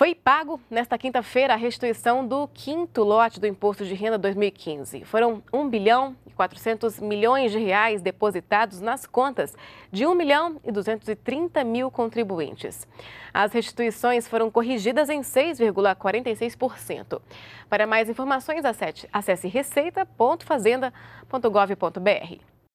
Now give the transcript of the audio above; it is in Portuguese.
Foi pago nesta quinta-feira a restituição do quinto lote do Imposto de Renda 2015. Foram 1 bilhão e 400 milhões de reais depositados nas contas de 1 milhão e 230 mil contribuintes. As restituições foram corrigidas em 6,46%. Para mais informações, acesse receita.fazenda.gov.br.